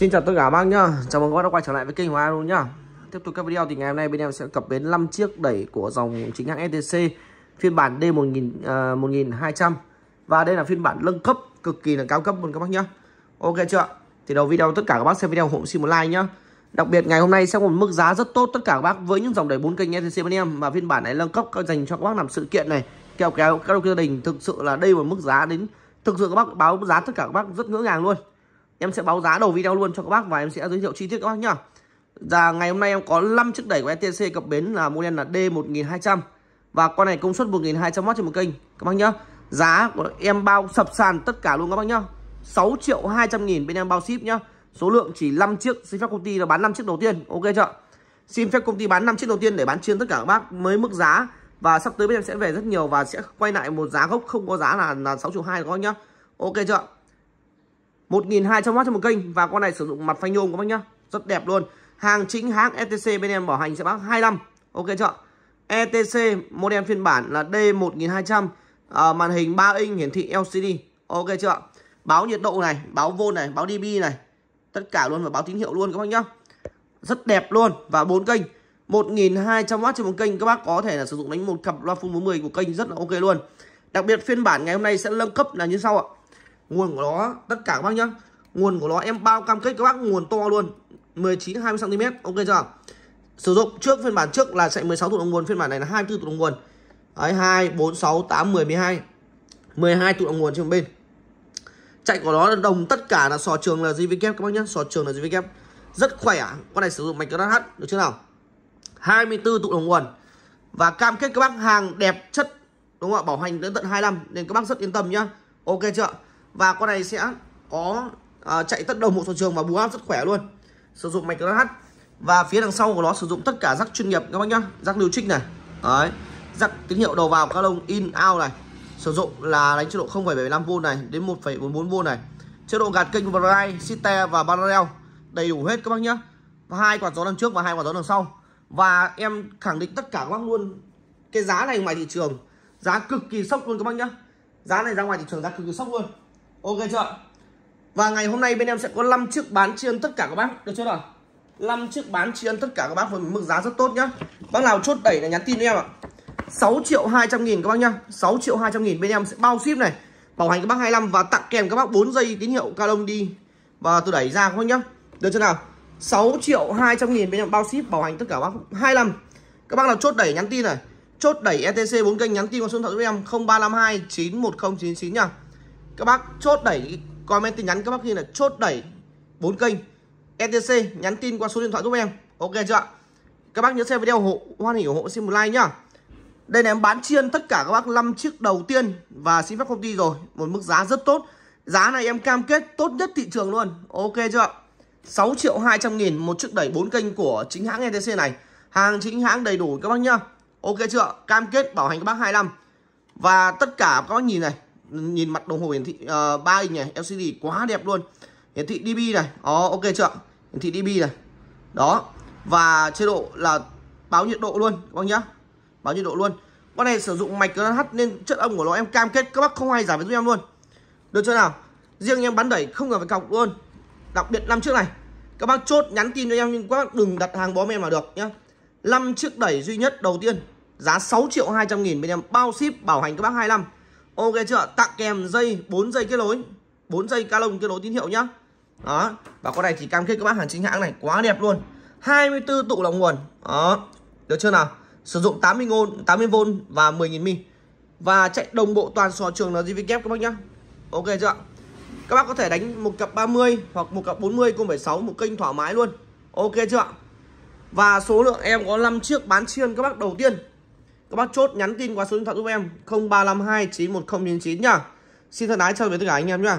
Xin chào tất cả bác nhá. Chào mừng các bác đã quay trở lại với kênh của Aro nhá. Tiếp tục các video thì ngày hôm nay bên em sẽ cập bến 5 chiếc đẩy của dòng chính hãng STC phiên bản D1000 uh, 1200 và đây là phiên bản nâng cấp cực kỳ là cao cấp luôn các bác nhá. Ok chưa? Thì đầu video tất cả các bác xem video hộ xin một like nhá. Đặc biệt ngày hôm nay sẽ có một mức giá rất tốt tất cả các bác với những dòng đẩy bốn kênh STC bên em và phiên bản này nâng cấp dành cho các bác làm sự kiện này, kèo kéo các gia đình thực sự là đây một mức giá đến thực sự các bác báo mức giá tất cả các bác rất ngỡ ngàng luôn em sẽ báo giá đầu video luôn cho các bác và em sẽ giới thiệu chi tiết các bác nhá và dạ, ngày hôm nay em có 5 chiếc đẩy của ETC cập bến là model là D1200 và con này công suất 1200W trên một kênh các bác nhá giá của em bao sập sàn tất cả luôn các bác nhá 6 triệu 200 nghìn bên em bao ship nhá số lượng chỉ 5 chiếc xin phép công ty là bán 5 chiếc đầu tiên ok chưa xin phép công ty bán 5 chiếc đầu tiên để bán chiên tất cả các bác mới mức giá và sắp tới bên em sẽ về rất nhiều và sẽ quay lại một giá gốc không có giá là là 6 triệu 2 các bác nhá ok chưa 1.200W cho một kênh và con này sử dụng mặt phanh nhôm các bác nhá. Rất đẹp luôn. Hàng chính hãng ETC bên em bảo hành sẽ bác 25. Ok chưa? ETC model phiên bản là D1200 à, màn hình 3 inch hiển thị LCD. Ok chưa? Báo nhiệt độ này, báo volt này, báo dB này. Tất cả luôn và báo tín hiệu luôn các bác nhá. Rất đẹp luôn và bốn kênh. 1200W trên một kênh các bác có thể là sử dụng đánh một cặp loa phun 40 của kênh rất là ok luôn. Đặc biệt phiên bản ngày hôm nay sẽ nâng cấp là như sau ạ nguồn của nó tất cả các bác nhá nguồn của nó em bao cam kết các bác nguồn to luôn 19 20 cm ok chưa sử dụng trước phiên bản trước là chạy 16 tụ động nguồn phiên bản này là 24 tụ động nguồn đấy 2 4 6 8 10 12 12 tụ động nguồn trên bên chạy của nó là đồng tất cả là sò trường là JVK các bác nhá sò trường là JVK rất khỏe con này sử dụng mạch HH được chưa nào 24 tụ đồng nguồn và cam kết các bác hàng đẹp chất đúng không ạ bảo hành đến tận 25 nên các bác rất yên tâm nhá ok chưa và con này sẽ có à, chạy tất đầu một sở trường và bù áp rất khỏe luôn sử dụng mạch LH và phía đằng sau của nó sử dụng tất cả rắc chuyên nghiệp các bác nhá rắc lưu trích này đấy rắc tín hiệu đầu vào các lông in out này sử dụng là đánh chế độ 0,75V này đến 1,44V này chế độ gạt kênh variable site và parallel đầy đủ hết các bác nhá hai quạt gió đằng trước và hai quạt gió đằng sau và em khẳng định tất cả các bác luôn cái giá này ngoài thị trường giá cực kỳ sốc luôn các bác nhá giá này ra ngoài thị trường giá cực kỳ sốc luôn Ok chưa Và ngày hôm nay bên em sẽ có 5 chiếc bán chiên tất cả các bác Được chưa nào 5 chiếc bán chiên tất cả các bác với mức giá rất tốt nhá Bác nào chốt đẩy là nhắn tin em ạ 6 triệu 200 nghìn các bác nhá 6 triệu 200 nghìn bên em sẽ bao ship này Bảo hành các bác 25 và tặng kèm các bác 4 giây tín hiệu cao đi Và tôi đẩy ra các nhá Được chưa nào 6 triệu 200 nghìn bên em bao ship bảo hành tất cả bác 25 Các bác nào chốt đẩy nhắn tin này Chốt đẩy ETC 4 kênh nhắn tin vào số điện thoại của em 0352 910 99 nhá các bác chốt đẩy comment tin nhắn các bác khi là chốt đẩy bốn kênh etc nhắn tin qua số điện thoại giúp em ok chưa ạ các bác nhớ xem video ủng hộ hoan hỉ ủng hộ xin một like nhá đây là em bán chiên tất cả các bác 5 chiếc đầu tiên và xin phép công ty rồi một mức giá rất tốt giá này em cam kết tốt nhất thị trường luôn ok chưa ạ 6 triệu 200 nghìn một chiếc đẩy 4 kênh của chính hãng ETC này hàng chính hãng đầy đủ các bác nhá ok chưa cam kết bảo hành các bác 2 năm và tất cả các bác nhìn này nhìn mặt đồng hồ hiển thị uh, 3 inch này LCD quá đẹp luôn hiển thị DB này đó ok chưa hiển thị DB này đó và chế độ là báo nhiệt độ luôn các bác nhá báo nhiệt độ luôn con này sử dụng mạch NH nên chất âm của nó em cam kết các bác không ai giả với giúp em luôn được chưa nào riêng em bán đẩy không cần phải cọc luôn đặc biệt năm trước này các bác chốt nhắn tin cho em nhưng các bác đừng đặt hàng bó em mà được nhá năm chiếc đẩy duy nhất đầu tiên giá 6 triệu 200 nghìn bên em bao ship bảo hành các bác 25 ok chưa tặng kèm dây 4 dây kết nối 4 dây ca lông kết nối tín hiệu nhá đó và con này thì cam kết các bác hàng chính hãng này quá đẹp luôn 24 tụ là nguồn đó được chưa nào sử dụng 80 ngôn 80V và 10.000 mi và chạy đồng bộ toàn sò trường là GVK các bác nhá ok chưa các bác có thể đánh một cặp 30 hoặc một cặp 40 cùng 76 một kênh thoải mái luôn ok chưa và số lượng em có 5 chiếc bán chiên các bác đầu tiên các bác chốt nhắn tin qua số điện thoại giúp em 0352 910 nhá xin thân ái chào tạm tất cả anh em nhá